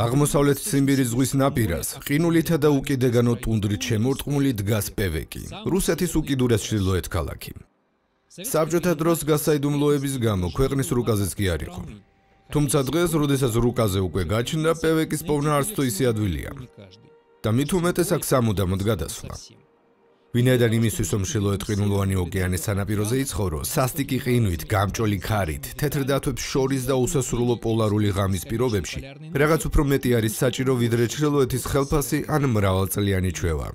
აღმოსავლეთ სიმბირის ზღვის ნაპირას, ყინულითა და უკიდეგანო ტუნდრით შემორტყმული დგას პევეკი, რუსეთის უკიდურეს ჩრდილოეთ ქალაქი. საბჭოთა დროს გასაიდუმლოების გამო ქვეყნის რუკაზეც კი არ იყო. თუმცა დღეს, როდესაც რუკაზე უკვე გაჩნდა, პევეკის პოვნა არც თუ ისე ადვილია. და მით უმეტეს აქ სამუდამოდ გადასვლა. ვინაიდან იმისთვის, რომ შელოეთყინულოვანი ოკეანის სანაპიროზე იცხოვრო, სასტიკი ყინვით, გამჭოლი ქარით, თეთრ დათვებს შორის და უსასრულო პოლარული ღამის პირობებში, რაღაც უფრო მეტი არის საჭირო, ვიდრე ჩრდილოეთის ხელფასი ან მრავალწლიანი ჩვევა.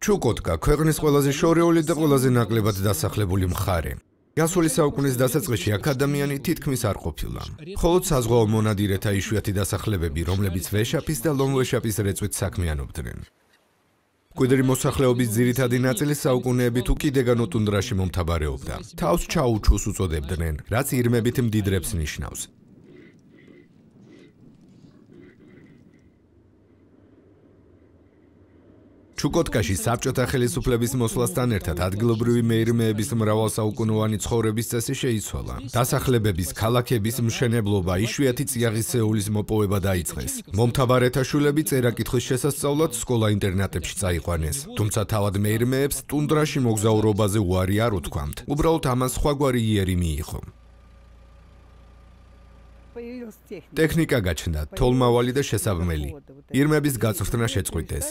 ჩუკოტკა ქვეყნის ყველაზე შორეული და ყველაზე ნაკლებად დასახლებული მხარე. გასული საუკუნის დასაწყისში აქ ადამიანი თითქმის არ ყოფილა. ხოლოდ საზღვაო მონადირეთა იშვიათი დასახლებები, რომლებიც ვეშაპის და ლონგვეშაპის რეწვით საქმიანობდნენ. მკვიდრი მოსახლეობის ძირითადი ნაწილი საუკუნეებით უკიდე განოტუნდრაში მომთაბარეობდა. თავს ჩაუჩუს უწოდებდნენ, რაც ირმებით მდიდრებს ნიშნავს. ჩუკოტკაში საბჭოთა ხელისუფლების მოსვლასთან ერთად ადგილობრივი მეირმეების მრავალსაუკუნოვანი ცხოვრების წესი შეიცვალა. დასახლებების, ქალაქების მშენებლობა, იშვიათი წიაღისეულის მოპოვება დაიწყეს. მომთაბარეთა შულები წერაკითხვის შესასწავლად სკოლა-ინტერნატებში წაიყვანეს. თუმცა თავად მეირმეებს ტუნდრაში მოგზაურობაზე უარი არ უთქვამთ. უბრალოდ ამას სხვაგვარი იერი მიიღო. ტექნიკა გაჩნდა, თოლმავალი და შესაბმელი. ირმების გაწვრთნა შეწყვიტეს.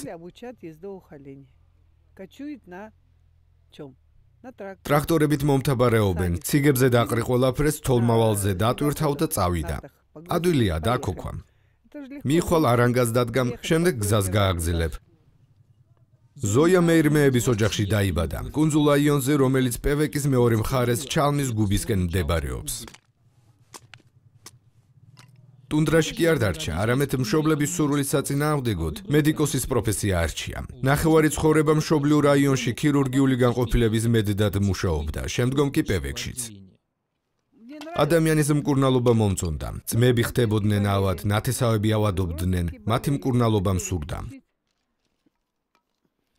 ტრაქტორებით მომთაბარეობენ, ციგებზე დაყრი ყველაფერს თოლმავალზე დატვირთავ და წავიდა. ადვილია დაქოქვა. მიხვალ არანგაზ დადგამ, შემდეგ გზას გააგზელებ. ზოია მეირმეების ოჯახში დაიბადა. კუნძულ აიონზე, რომელიც პევეკის მეორე მხარეს ჩალმის გუბისკენ მდებარეობს. ტუნდრაში კი არ დარჩა, არამედ მშობლების სურვილის საწინააღმდეგოდ მედიკოსის პროფესია არჩია. ნახევარი ცხოვრება მშობლიურ რაიონში ქირურგიული განყოფილების მედდად მუშაობდა, შემდგომ კი პევექშიც. ადამიანის მკურნალობა მომწონდა. ძმები ხდებოდნენ ავად, ნათესავები ავადობდნენ. მათი მკურნალობა მსურდა.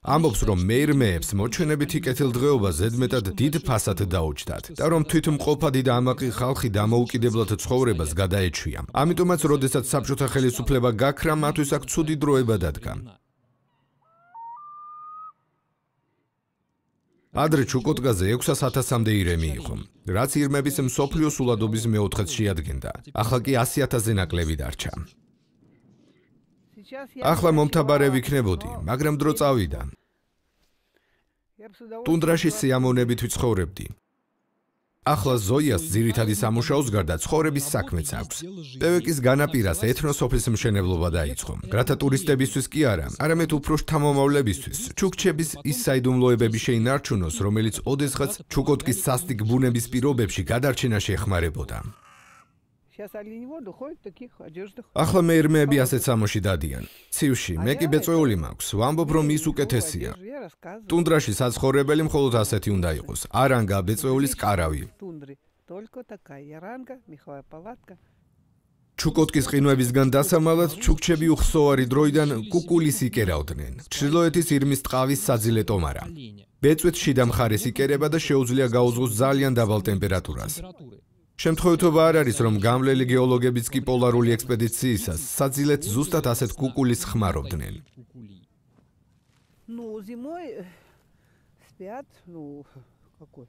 ამბობს, რომ მეირმეებს მოჩვენებითი კეთილდღეობა ზედმეტად დიდ ფასად დაუჭდათ და რომ თვითმყოფადი და ამაყი ხალხი დამოუკიდებლად ცხოვრებას გადაეჩვია. ამიტომაც, როდესაც საბჭოთა ხელისუფლება გაქრა, მათთვის აქ ცუდი დროება დადგა. ადრე ჩუკოტკაზე 600000-მდე ირემი იყო, რაც ირმების მსოფლიო სულადობის მეოთხედს შეადგენდა. ახლა კი 100000-ზე ნაკლები დარჩა. ახლა მომთაბარე ვიქნებოდი, მაგრამ დრო წავიდა. ტუნდრაში სიამონებით ვცხოვრებდი. ახლა ზოიას ძირითადი სამუშაოს გარდა ცხოვრების საქმეც აქვს. პევეკის განაპირას ეთნოსოფლის მშენებლობა დაიწყო. რათა ტურისტებისთვის კი არა, არამედ უფრო შთამომავლებისთვის. ჩუკჩების ის საიდუმლოებები შეინარჩუნოს, რომელიც ოდესღაც ჩუკოტკის სასტიკ ბუნების პირობებში გადარჩენა შეხმარებოდა. შესაძლინი ვარდო ხო თქიხ ჯერდო ახლა მე ერმეები ასეთ სამოში დადიან ცივში მე კი ბეწეული მაქვს ვამბობ რომ ის უკეთესია ტუნდრაში საცხოვრებელი მხოლოდ ასეთი უნდა იყოს არანგა ბეწეულის караვი ტუნდრი только такая ранга михая палатка ჩუკოტკის ყინვებისგან დასამალად ჩუკჩები უხსოვარი დროიდან კუკულის იკერავდნენ ჩრდილოეთის ირმის ტყავის საძილე ტომარა ბეწვეთში და მხარეს იკერება და შეუძლია გაუძღოს ძალიან დაბალ ტემპერატურას შემთხვევითობა არ არის რომ გამვლელი გეოლოგებიც კი პოლარული ექსპედიციისას საძილეთ ზუსტად ასეთ კუკულის ხმარობდნენ ну зимой э, спят ну какой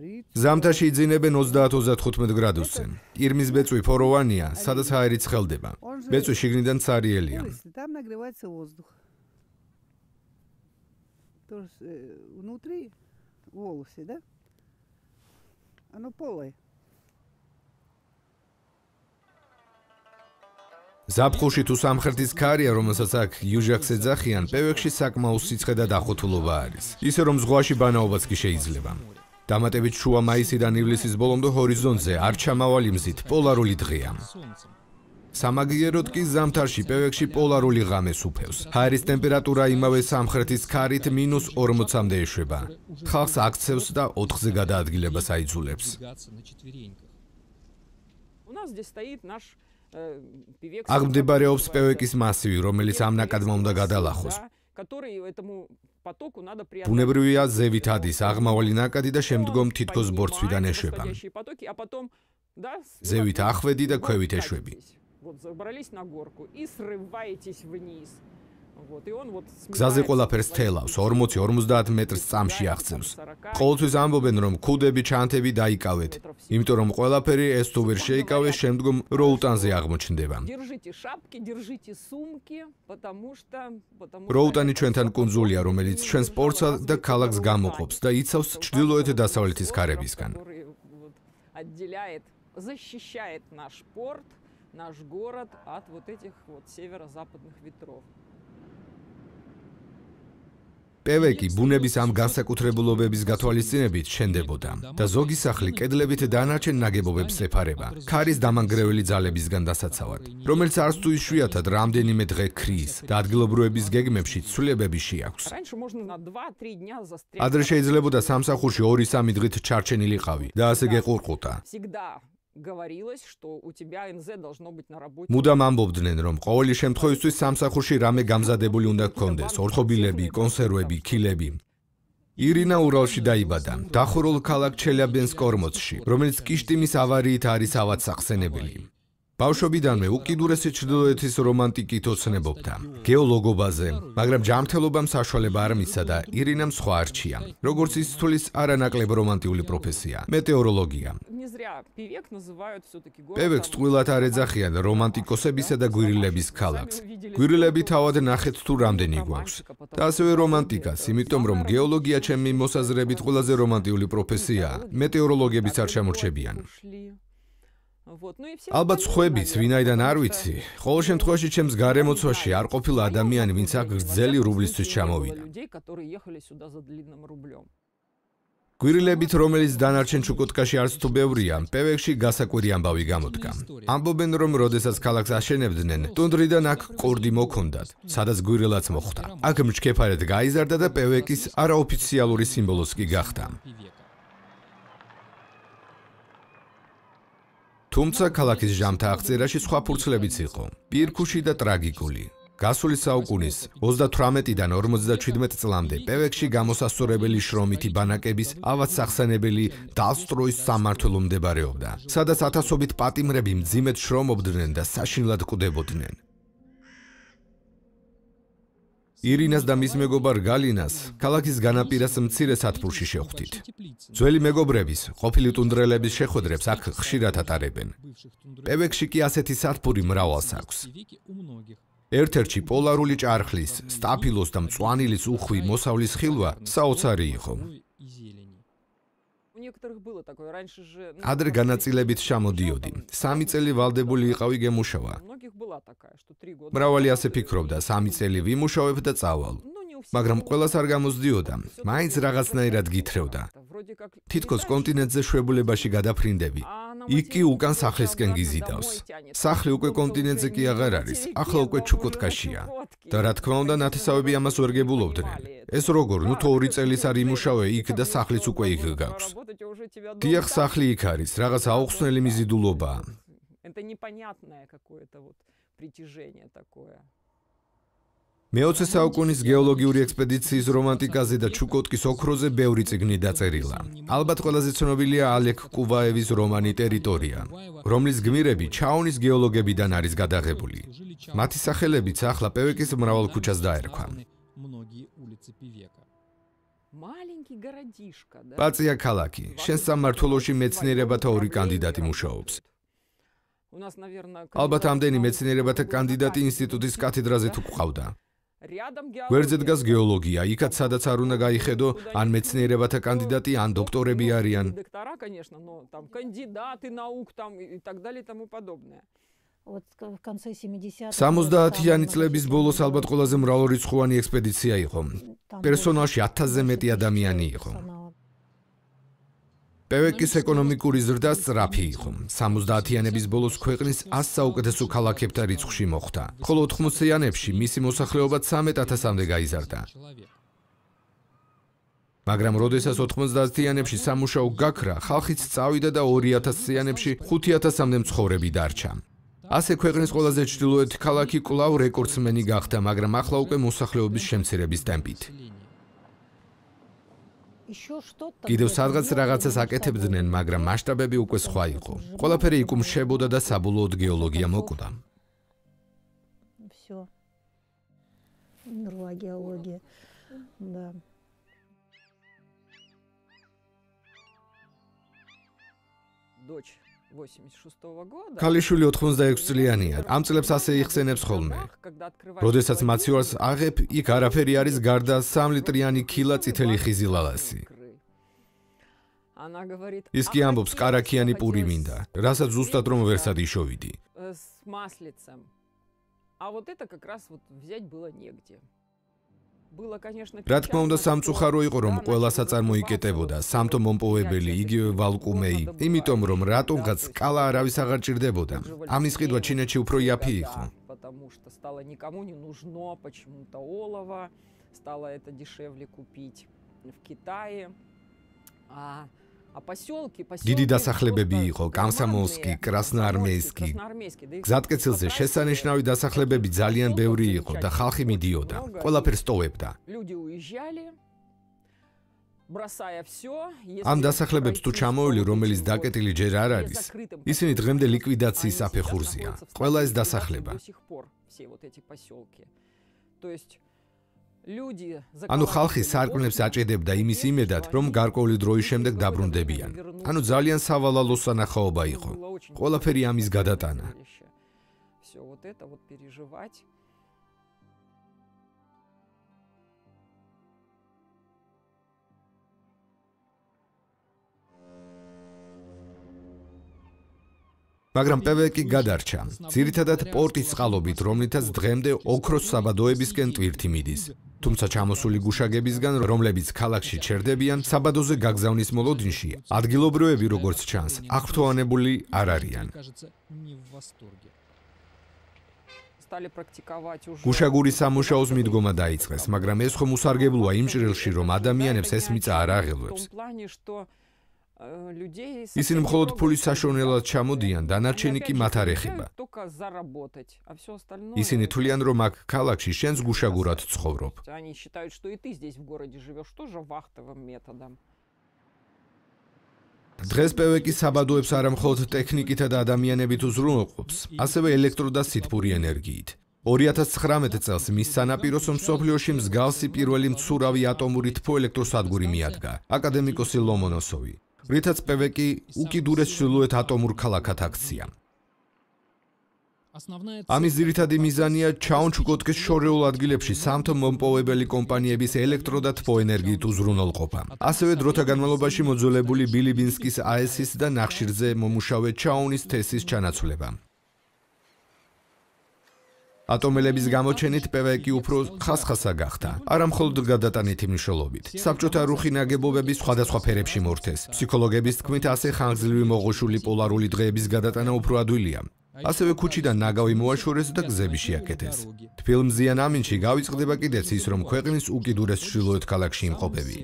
30 ზამთარში იძინებენ 30-35 გრადუსზე ირმის ბეწვი ფოროვანია სადაც ჰაერი ცხელდება ბეწვი შიგნიდან ცარიელია там нагревается воздух то э, внутри волосы да оно полое ზაფხულში თუ სამხრეთის ქარია, რომელსაც აქ იუჟაკს ეძახიან, პევექსში საკმაო სიცხე და დახოთულობა არის. ისე რომ ზღვაში ბანაობაც კი შეიძლება. დამატებით შუა მაისიდან ივლისის ბოლომდე ჰორიზონტზე არ ჩამავალი მზით პოლარული დღეა. სამაგიეროდ კი ზამთარში პევექსში პოლარული ღამეს უფევს. ჰაერის ტემპერატურა იმავე სამხრეთის ქარით -40-მდე ეშვება. ხალხს აქცევს და 4-ზე გადაადგილებას აიძულებს. У нас здесь стоит наш აქ მდებარეობს პევეკის მასივი, რომელიც ამ ნაკადმა უნდა გადალახოს. ბუნებრივია ზევით ადის აღმავალი ნაკადი და შემდგომ თითქოს ბორცვიდან ეშვება. ზევით ახვედი და ქვევით ეშვები. Вот забрались на горку и срываетесь вниз. გზაზე ყველაფერს თელავს 40-50 მეტრს წამში აღწევს. ყოველთვის ამბობენ რომ ქუდები, ჩანთები დაიკავეთ, იმიტომ რომ ყველაფერი ეს თუ ვერ შეიკავეს, შემდგომ როუტანზე აღმოჩნდება. როუტანი ჩვენთან კონძულია, რომელიც ჩვენ სპორტსა და ქალაქს გამოყოფს და იცავს ჭდილოეთ და დასავლეთის ქარებისგან. отделяет, защищает наш порт, наш город от вот этих вот северо-западных ветров. პევეკი ბუნების ამ განსაკუთრებულობების გათვალისწინებით შენდებოდა და ზოგი სახლი კედლებით დანარჩენ ნაგებობებს ეფარება ქარის დამანგრეველი ძალებისგან დასაცავად რომელიც არც თუ ისუიათად რამდენიმე დღე ქრის და ადგილობრივების გეგმებში ცვლილებები შეაქვს ადრე შეიძლებოდა სამსახურში 2-3 დღით ჩარჩენილიყავი და ასე გეყურყუტა говорилось, что у тебя НЗ должно быть на работе. Мудам амбобдნენ, რომ ყოველი შემთხვევისთვის სამსახურში რამე გამზადებული უნდა გქონდეს, ორხობილები, კონსერვები, ქილები. ირინა ურალში დაიბადა, დახურულ ქალაქ ჩელიაბინსკ-ორმოცში, რომელიც კიშტიმის ავარიით არის ავადსახსენებელი. ბავშვობიდანვე უკიდურესი ჩრდილოეთის რომანტიკით ოცნებობდა გეოლოგობაზე, მაგრამ ჯანმრთელობამ საშუალება არ მისცა და ირინამ სხვა არჩია, როგორც ის თulis არანაკლებ რომანტიული პროფესია, მეტეოროლოგია. не зря Певек называют всё-таки город. Певек ствулат арезахиан романтикосებისა და გვირილების ქალაქს. გვირილები თავად ნახეთ თუ რამდენი გვაქვს. და ასევე რომანტიკას, იმიტომ რომ გეოლოგია ჩემი მოსაზრებით ყველაზე რომანტიული პროფესიაა. მეტეოროლოგებიც არ შემორჩებიან. Вот, ну и все. Албат схვების, ვინაიდან არ ვიცი, ყოველ შემთხვევაში ჩემს გარემოცვაში არ ყოფილი ადამიანი, ვინც აქ გრძელი რუბლისთვის ჩამოვიდა. გვირილებით რომელიც დანარჩენ ჩუკოტკაში არც თუ ბევრია პევექში გასაკვირი ამბავი გამოდგა ამბობენ რომ როდესაც ქალაქს აშენებდნენ ტუნდრიდან აქ ყურდი მოქონდათ სადაც გვირილაც მოხვდა აქ მჩქეფარედ გაიზარდა და პევექის არაოფიციალური სიმბოლოს კი გახდა თუმცა ქალაქის ჟამთა აღწერაში სხვა ფურცლებიც იყო პირქუში და ტრაგიკული გასული საუკუნის 38-დან 57 წლამდე პევექსში გამოსასწორებელი შრომითი ბანაკების ავად სახსენებელი დასტროის სამართლო მდებარეობდა, სადაც ათასობით პატიმრები მძიმედ შრომობდნენ და საშინლად კვდებოდნენ. ირინას და მის მეგობარ გალინას ქალაქის განაპირას მცირე სათფურში შეხვდით. ძველი მეგობრების, ყოფილი ტუნდრელების შეხვედრებს აქ ხშირად ატარებენ. პევექსში კი ასეთი სათფური მრავალს აქვს. ერთ-ერთი პოლარული ჭარხლის, სტაფილოს და მწვანილის უხვი მოსავლის ხილვა საოცარი იყო. ადრე განაწილებით შემოდიოდი. სამი წელი ვალდებული იყავი გემუშავა. მრავალი ასე ფიქრობდა, სამი წელი ვიმუშავებ და წავალ. მაგრამ ყველას არ გამოსდიოდა. მაინც რაღაცნაირად გითრევდა. თითქოს კონტინენტზე შვებულებაში გადაფრინდები. იქ კი უკან სახლისკენ გიზიდავს. სახლი უკვე კონტინენტზე კი აღარ არის, ახლა უკვე ჩუკოტკაშია. და რა თქმა უნდა, ნათესავები ამას ვერ გებულობდნენ. ეს როგორ, ნუ თო ორი წელიც არ იმუშავე იქ და სახლიც უკვე იქ გაქვს. დიახ, სახლი იქ არის, რაღაც აუხსნელი მიზიდულობაა. Это непонятное какое-то вот притяжение такое. მე-20 საუკუნის გეოლოგიური ექსპედიციის რომანტიკაზე და ჩუკოტკის ოქროზე ბევრი წიგნი დაწერილა. ალბათ ყველაზე ცნობილია ალექ კუვაევის რომანი ტერიტორია, რომლის გმირები ჩაუნის გეოლოგებიდან არის გადაღებული. მათი სახელებიც ახლა პევეკის მრავალ ქუჩას დაერქვა. маленький городишко да пация калаки შენ სამართლოში მეცნიერებათა ორი კანდიდატი მუშაობს у нас наверное ალბათ ამდენი მეცნიერებათა კანდიდატი ინსტიტუტის კათედრაზე თუ ყავდა ვერძედგას გეოლოგია, იქაც სადაც არ უნდა გაიხედო, ან მეცნიერებათა კანდიდატი, ან დოქტორები არიან. დოქტორა, конечно, но там кандидаты наук там и так далее тому подобное. Вот в конце 70-х 70-ი წლების ბოლოს ალბათ ყველაზე მრავალრიცხოვანი ექსპედიცია იყო. პერსონალში 1000-ზე მეტი ადამიანი იყო. პევეკის ეკონომიკური ზრდა სწრაფი იყო. 70-იანების ბოლოს ქვეყნის 100 საუკეთესო ქალაქებთან რიცხვში მოხვდა. ხოლო 80-იანებში მისი მოსახლეობა 13000-მდე გაიზარდა. მაგრამ როდესაც 90-იანებში სამუშაო გაქრა, ხალხიც წავიდა და 2000-იანებში 5000-მდე მცხოვრები დარჩა. ასე ქვეყნის ყველაზე ჩრდილოეთ ქალაქი კლაუ რეკორდსმენი გახდა, მაგრამ ახლა უკვე მოსახლეობის შემცირების ტემპით. კიდევ სადღაც რაღაცას აკეთებდნენ, მაგრამ მასშტაბები უკვე სხვა იყო. ყველაფერი იკუმშებოდა და საბულოდ გეოლოგია მოკვდა. всё. ნროგეოლოგია. да. дочь 86 ქალიშვილი 86 წლიანია. ამ წლებს ასე იხსენებს ხოლმე. როდესაც მაციურს აღებ, იქ არაფერი არის გარდა 3 ლიტრიანი ქილა წითელი ხიზილალასი. ის კი ამბობს, караქიანი პური მინდა, რასაც ზუსტად რომ ვერსად იშოვიდი. с маслицем. А вот это как раз вот взять было негде. რა თქმა უნდა სამწუხარო იყო რომ ყოველასაც არ მოიკეტებოდა სამთო მომპოვებელი იგივე ვალკუმეი იმიტომ რომ რატომღაც კალა არავის აღარ ჭირდებოდა ამის ყიდვა ჩინეთში უფრო იაფი იყო потому что стало никому не нужно почему-то олово стало это дешевле купить в Китае а დიდი დასახლებები იყო კამსამოლსკი, კრასნოარმეისკი. გზატკეცილზე შესანიშნავი დასახლებები ძალიან ბევრი იყო და ხალხი მიდიოდა, ყველაფერს ტოვებდა. ამ დასახლებებს თუ ჩამოვილი, რომელიც დაკეტილი ჯერ არ არის, ისინი დღემდე ლიკვიდაციის საფეხურზია. ყველა ეს დასახლება. То есть ანუ ხალხი სარკმლებს აჭედებდა იმის იმედად, რომ გარკვეული დროის შემდეგ დაბრუნდებიან. ანუ ძალიან სავალალო სანახაობა იყო. ყველაფერი ამის გადატანა. всё вот это вот переживать მაგრამ პევეკი გადარჩა. ძირითადად პორტის წყალობით, რომლითაც დღემდე ოქროს საბადოებისკენ ტვირთი მიდის. თუმცა ჩამოსული გუშაგებისგან, რომლებიც ქალაქში ჩერდებიან, საბადოზე გაგზავნის მოლოდინში, ადგილობრივები როგორც ჩანს, აღფრთოვანებული არ არიან. стали практиковать уже გუშაგური სამუშაოს მიდგომა დაიწყეს, მაგრამ ეს ხომ უსარგებლოა იმ ჭრილში, რომ ადამიანებს ეს მიწა არ აღელვებს. людей ისინი მხოლოდ ფულის საშონელად ჩამოდიან დანარჩენი კი მათ არ ეხება ისინი თვლიან რომ აქ ქალაქში შენს გუშაგურად ცხოვრობ они считают что и ты здесь в городе живёшь тоже вахтовым методом დღეს პევეკი საბადოებს არა მხოლოდ ტექნიკითა და ადამიანებით უზრუნველყოფს ასევე ელექტრო და სითბური ენერგიით 2019 წელს მის სანაპიროს მსოფლიოში მსგავსი პირველი მცურავი ატომური თფოელექტროსადგური მიადგა აკადემიკოსი ლომონოსოვი რითაც პევეკი უკიდურეს ჩრდილოეთ ატომურ ქალაქად აქცია. ამის ძირითადი მიზანია ჩაუნჩუგოტკის შორეულ ადგილებში სამთო-მომპოვებელი კომპანიების ელექტრო და თბოენერგიით უზრუნველყოფა. ასევე დროთა განმავლობაში მოძველებული ბილიბინსკის აესის და ნახშირზე მომუშავე ჩაუნის თესის ჩანაცვლება. ატომელების გამოჩენით პვეკი უფრო ხასხასა გახდა არამხოლოდ გადატანითი მნიშვნელობით საბჭოთა რუხი ნაგებობები სხვადასხვა ფერებში მორთეს ფსიქოლოგების თქმით ასე ხანგრძლივი მოღუშული პოლარული დღეების გადატანა უფრო ადვილია ასევე ქუჩიდან ნაგავი მოაშორეს და გზები შეაკეთეს. ფილმზე ანამინში გავიწყდება კიდეც ის, რომ ქვეყნის უკიდურეს ჩრდილოეთ ქალაქში იმყოფები.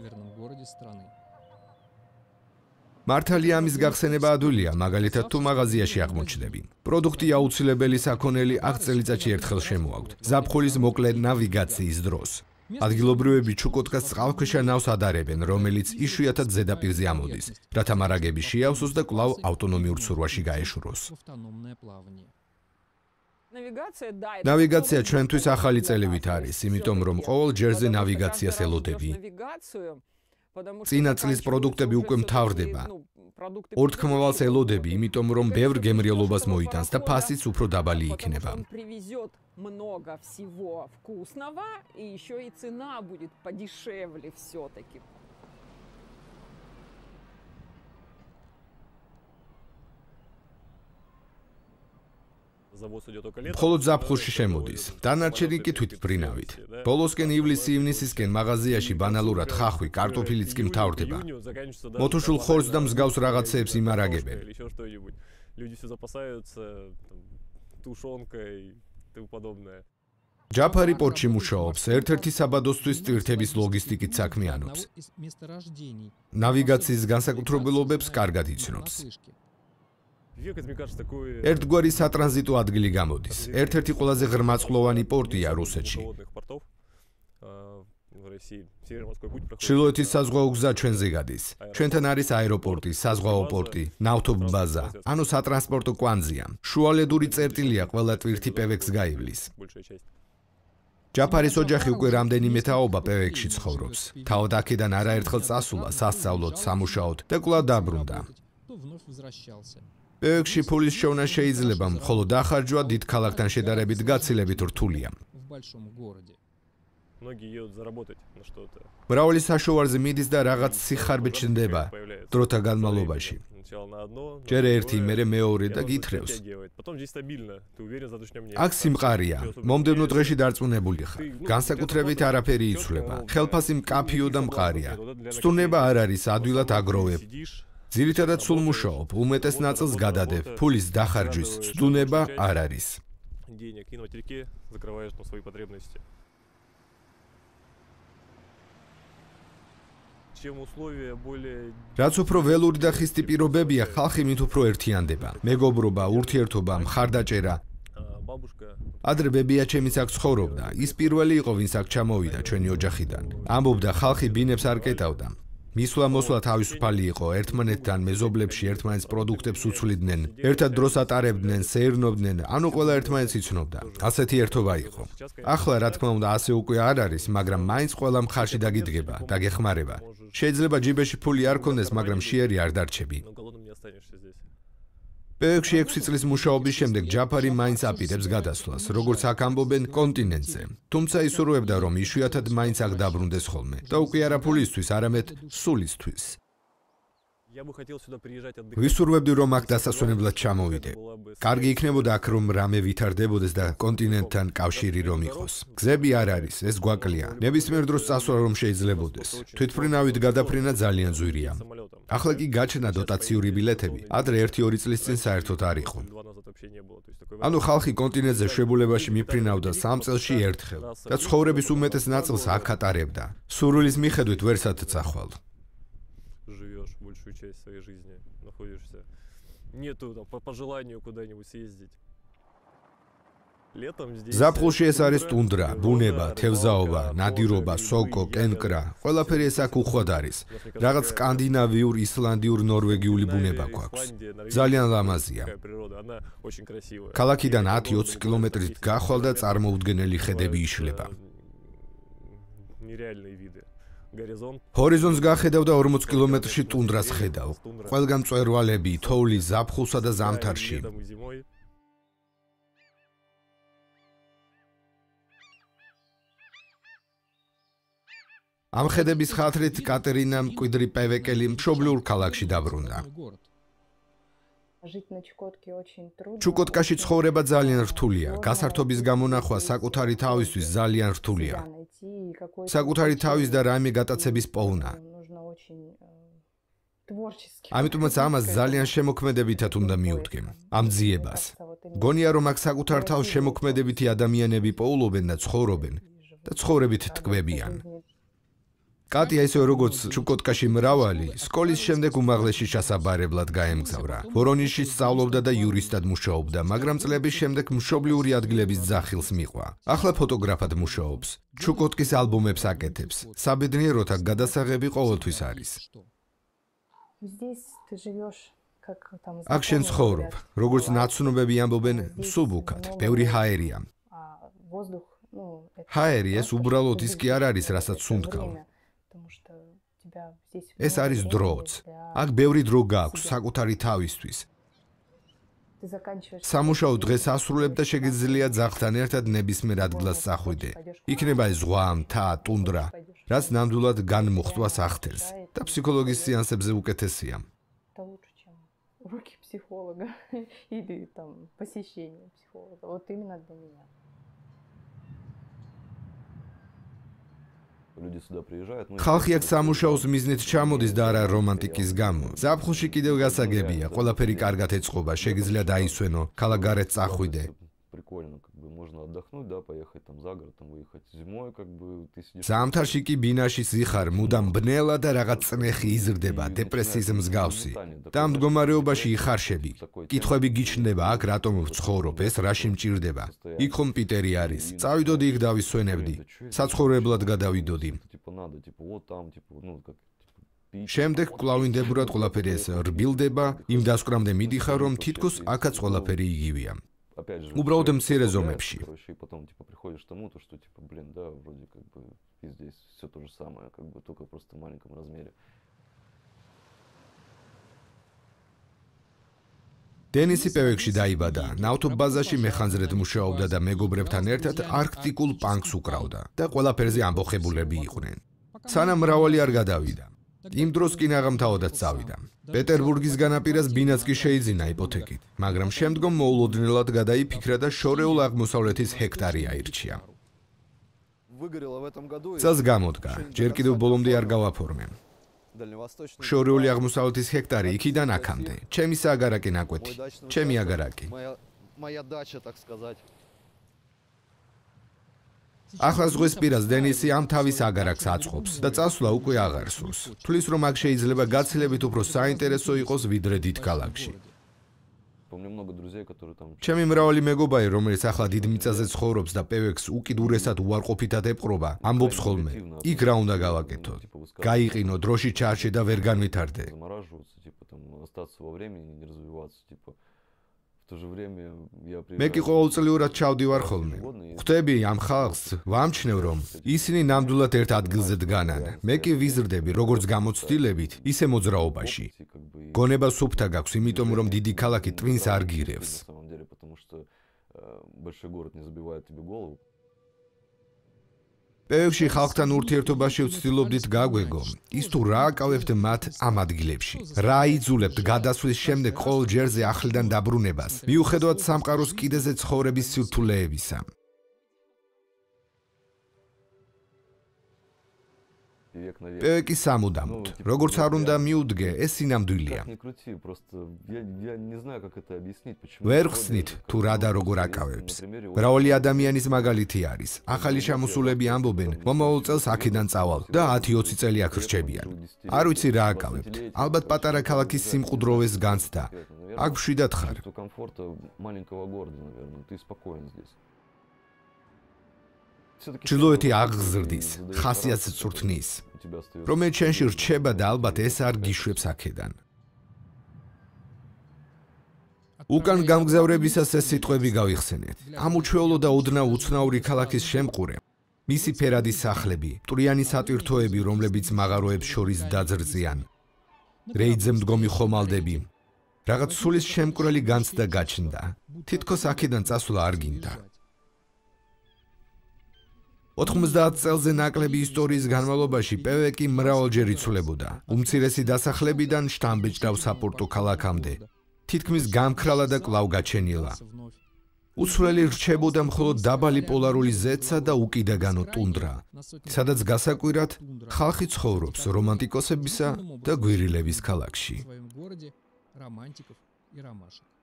მართალია ამის გახსენება ადვილია მაგალითად თუ მაღაზიაში აღმოჩნდები პროდუქტი აუცილებელი საქონელი აღწელიწადში ერთხელ შემოაგვთ ზაფხულის მოკლე ნავიგაციის დროს ადგილობრივები ჩუკოტკას წყალქვეშა ნავს ადარებენ რომელიც იშვიათად ზედაპირზე ამოდის რათა მარაგები შეავსოს და კვლავ ავტონომიურ ცურვაში გაეშუროს ნავიგაცია ნავიგაცია ჩვენთვის ახალი წელივით არის იმიტომ რომ ყოველ ჯერზე ნავიგაციას ელოდები ნავიგაციო წინა წლის პროდუქტები უკვე მთავრდება. ორთქმავალს ელოდები, იმიტომ რომ ბევრ გემრიელობას მოიტანს და ფასიც უფრო დაბალი იქნება. много всего вкусного, и ещё и цена будет подешевле всё-таки. მხოლოდ ზაფხულში შემოდის. დანარჩენი კი თვითბრინავით. ბოლოსკენ ივლისი-ივნისისკენ მაღაზიაში ბანალურად ხახვი, კარტოფილიც კი მთავრდება. მოთუშულ ხორცს და მსგავს რაღაცეებს იმარაგებენ. люди всё запасаются тушёнкой и подобное ჯაფარი პორტში მუშაობს, ერთ-ერთი საბადოსთვის ტირთების ლოგისტიკით საქმიანობს. ნავიგაციის განსაკუთრებულობებს კარგად იცნობს. Э, ერთგვარი სატრანზიტო ადგილი გამოდის. ერთ-ერთი ყველაზე ღრმაცხლოვანი პორტია რუსეთში. Э, ჩილოეთის საზღვაო გზა ჩვენზე გადის. ჩვენთან არის აეროპორტი, საზღვაო პორტი, ნავთობბაზა, ანუ სატრანსპორტო კვანძია. შუალედური წერტილია ყველა ტვირთი პევექს გაივლის. ჯაფარის ოჯახი უკვე რამდენიმე თაობა პევექში ცხოვრობს. თავად აქედან არაერთხელ წასულა, სასწავლოდ, სამუშაოდ და კვლავ დაბრუნდა. вновь возвращался ბევრში ფულის შოვნა შეიძლება, ხოლო დახარჯვა დიდ ქალაქთან შედარებით გაცილებით რთულია. მრავალი საშოვარზე მიდის და რაღაც სიხარბე ჩნდება დროთა განმავლობაში. ჯერ ერთი, მერე მეორე და გითრევს. აქ სიმყარია, მომდევნო დღეში დარწმუნებული ხარ. განსაკუთრებით არაფერი იცვლება. ხელფასი მკაფიო და მყარია. სტუნება არ არის ადვილად აგროვებ. ძირითადად სულ მუშაობ, უმეტეს ნაწილს გადადებ. ფულის დახარჯვის სტუნება არ არის. чем условия более რაც უფრო ველური და ხისტი პირობებია, ხალხი მით უფრო ერთიანდება. მეგობრობა, ურთიერთობა, მხარდაჭერა. ადრე ბებია ჩემი საქ ცხოვრობდა. ის პირველი იყო, ვინც აქ ჩამოვიდა ჩვენი ოჯახიდან. ამბობდა ხალხი ბინებს არ კეტავდა. მისვლა მოსვლა თავისუფალი იყო ერთმანეთთან მეზობლებში ერთმანეთს პროდუქტებს უცვლიდნენ ერთად დროს ატარებდნენ სეირნობდნენ ანუ ყველა ერთმანეთს იცნობდა ასეთი ერთობა იყო ახლა რა თქმა უნდა ასე უკვე არ არის მაგრამ მაინც ყველა მხარში დაგიდგება და გეხმარება შეიძლება ჯიბეში ფული არ ქონდეს მაგრამ შეერი არ დარჩები პექსში 6 წლის მუშაობის შემდეგ ჯაფარი მაინც აპირებს გადასვლას, როგორც აქ ამბობენ კონტინენტზე. თუმცა ისურვებდა რომ იშვიათად მაინც აქ დაბრუნდეს ხოლმე და უკვე არაფულისთვის, არამედ სულისთვის. ვისურვებდი რომ აქ დასასვენებლად ჩამოვიდე. კარგი იქნებოდა აქ რომ რამე ვითარდებოდეს და კონტინენტთან კავშირი რომ იყოს. გზები არ არის, ეს გვაკლია. ნებისმიერ დროს წასვლა რომ შეიძლებაოდეს. თვითფრინავით გადაფრენა ძალიან ძვირია. ახლა კი გაჩნდა დოტაციური ბილეთები. ადრე 1-2 წლის წინ საერთოდ არ იყო. ანუ ხალხი კონტინენტზე შებულებაში მიფრინავდა სამ წელში ერთხელ და ცხოვრების უმეტეს ნაწილს აქ ატარებდა. სურვილის მიხედვით ვერსად წახვალ. живёшь большую часть своей жизни нету там по пожеланию куда-нибудь съездить. ზაფხულში ეს არის ტუნდრა, ბუნება, თევზაობა, ნადირობა, სოკო, კენკრა, ყველაფერი ეს აქ უხვად არის. რაღაც სკანდინავიურ, ისლანდიურ, ნორვეგიული ბუნება გვაქვს. ძალიან ლამაზია. ქალაქიდან 10-20 კილომეტრით გახვალ და წარმოუდგენელი ხედები იშლება. ნირეალნი ვიდეო ჰორიზონს გახედავდა 40 კილომეტრში ტუნდრას ხედავ. ყველგან წვერვალები, თოვლი ზაფხულსა და ზამთარში. ამ ხედების ხათრით კატერინა მკვიდრი პევეკელი მშობლიურ ქალაქში დაბრუნდა. жить на Чукотке очень трудно. Чукоткаში ცხოვრება ძალიან რთულია. გასართობის გამონახვა საკუთარი თავისთვის ძალიან რთულია. საკუთარი თავის და რამე გატაცების პოვნა. нужно очень творчески. ამიტომაც ამას ძალიან შემოქმედებითად უნდა მიუდგემ. ამძიებას. გონია რომ აქ საკუთარ თავს შემოქმედებითი ადამიანები პოულობენ და ცხოვრობენ და ცხოვრებით თკვებიან. კატია ისე როგორც ჩუკოტკაში მრავალი, სკოლის შემდეგ უმაღლესი შესაბარებლად გაემგზავრა. ვორონიში სწავლობდა და იურისტად მუშაობდა, მაგრამ წლების შემდეგ მშობლიური ადგილების ძახილს მიყვა. ახლა ფოტოგრაფად მუშაობს, ჩუკოტკის ალბომებს აკეთებს. საბედნიეროთა გადასაღები ყოველთვის არის. აქ შენ ცხოვრობ, როგორც ნაცნობები ამბობენ, მსუბუქად, ბევრი ჰაერია. ჰაერი ეს უბრალოდ ის კი არ არის, რასაც სუნთქავ. ეს არის დროც. აქ ბევრი დრო გაქვს საკუთარი თავისთვის. სამუშაო დღეს ასრულებ და შეგიძლია ძახთან ერთად ნებისმიერ ადგილას წახვიდე. იქნება ეს ზღვა, მთა, ტუნდრა, რაც ნამდვილად განმოხტვა სახთელს და ფსიქოლოგის სეანსებზე უკეთესია. руки психолога или там посещение психолога вот именно для меня ხალხი აქ სამუშაოს მიზნით ჩამოდის და არა რომანტიკის გამო. ზაფხულში კიდევ გასაგებია, ყველაფერი კარგად ეწყობა, შეიძლება დაისვენო, ქალაქგარეთ წახვიდე, прикольно, как бы можно отдохнуть, да, поехать там за город, там выехать зимой, как бы ты сидишь. Замтарში კი ბინაში სიხარ, მუდამ ბნელა და რაღაც წნეხი იზრდება, დეპრესიის მსგავსი. და მდგომარეობაში იხარშები. კითხვები გიჩნდება, აქ რატომ ვცხოვრობ, ეს რაში მჭირდება? იქ კომპიუტერი არის. წავიდოდი იქ დავისვენებდი. საცხოვრებლად გადავიდოდი. შემდეგ კлауინდებურად ყველაფერი ეს რბილდება, იმ დასკრამდე მიდიხარ, რომ თითქოს აქაც ყველაფერი იგივეა. опять же убрауде мсире зомепши потом типа приходишь к тому то что типа блин да вроде как бы и здесь всё то же самое как бы только просто в маленьком размере დენისი პევექში დაიბადა. ნავთობაზაში მეხანძრედ მუშაობდა და მეგობრებთან ერთად არქტიკულ პანკს უკრავდა და ყველაფერზე ამბოხებულები იყვნენ. სანამ მრავალი არ გადავიდა. იმ დროს კი ნაღამთავოდაც წავიდა. პეტერბურგის განაპირას ბინაც კი შეიძინა იპოთეკით, მაგრამ შემდგომ მოულოდნელად გადაიფიქრა და შორეულ აღმოსავლეთის ჰექტარი აირჩია. выгорело в этом году и цас გამოდგა ჯერ კიდევ ბოლომდე არ გავაფორმე შორეული აღმოსავლეთის ჰექტარი იქიდან აქამდე ჩემი საგარაკი ნაკვეთი ჩემი აგარაკი моя моя дача так сказать ახლა ზღვის პირას დენისი ამ თავის აგარაკს აწყობს და წასვლა უკვე აღარ სურს. თulis რომ აქ შეიძლება გაცილებით უფრო საინტერესო იყოს ვიდრე დიდ ქალაქში. ჩემი მრავალი მეგობარი, რომელიც ახლა დიდ მიწაზე ცხოვრობს და პევექს უკიდურესად უარყოფითად ეპყრობა, ამბობს ხოლმე, იქ რა უნდა გავაკეთო? გაიყინო დროში ჩარჩე და ვერ განვითარდე. ტიპო там остаться во времени не развиваться, типа то же время я при Мекი ყოველწლიურად ჩავდივარ ხოლმე. ხვდები ამ ხალხს, ვამჩნევ რომ ისინი ნამდვილად ერთ ადგილზე დგანან. მეკი ვიზრდები როგორც გამოცდილებით, ისე მოძრაობაში. გონება სუფთა გაქვს, იმიტომ რომ დიდი ქალაქი ტვინს არ გირევს. Э, большой город не забивает тебе голову, პეუში ხალხთან ურთიერთობაში ვცდილობდით გაგვეგო ის თუ რა აკავებთ მათ ამ ადგილებში რა იძულებთ გადასვლის შემდეგ ყოველ ჯერზე ახლიდან დაბრუნებას მიუხედავად სამყაროს კიდეზე ცხოვრების სირთულეებისა პეკი სამუდამოდ როგორც არ უნდა მიუდგე ეს სინამდვილეა ვერ ხსნით თუ რა და როგორ აკავებს ბრავალი ადამიანის მაგალითი არის ახალი შემოსულები ამბობენ მომავალ წელს აქედან წავალ და 10-20 წელი აქ რჩებიან არ ვიცი რა აკავებთ ალბათ პატარა ქალაქის სიმყუდროვეს განცდა აქ შვიდათ ხარ კომფორტ маленького города наверное ты спокоен здесь ჩილოეთი აღზრდის ხასიათს წურთნის რომ ეს ჩვენში რჩება და ალბათ ეს არ გიშვებს აქედან უკან გამგზავრებისას ეს სიტყვები გავიხსენეთ ამუჩვეულო და უდნა უცნაური ქალაქის შემყურე მისი ფერადი სახლები პტრიანი სატვირთოები რომლებიც მაღაროებს შორის დაძრზიან რეიძემ დგომი ხომალდები რაღაც სულის შემკრელი განცდა გაჩნდა თითქოს აქედან წასვლა არ გინდა 90 წელზე ნაკლები ისტორიის განმავლობაში პევეკი მრავალჯერ იცვლებოდა. უმცირესი დასახლებიდან შტამბეჭდავ საპორტო ქალაქამდე. თითქმის გამქრალა და კლავ გაჩენილა. უცვლელი რჩებოდა მხოლოდ დაბალი პოლარული ზეცა და უკიდაგანო ტუნდრა, სადაც გასაკვირად ხალხი ცხოვრობს რომანტიკოსებისა და გვირილების ქალაქში. რომანტიკოსებისა და გვირილების ქალაქში.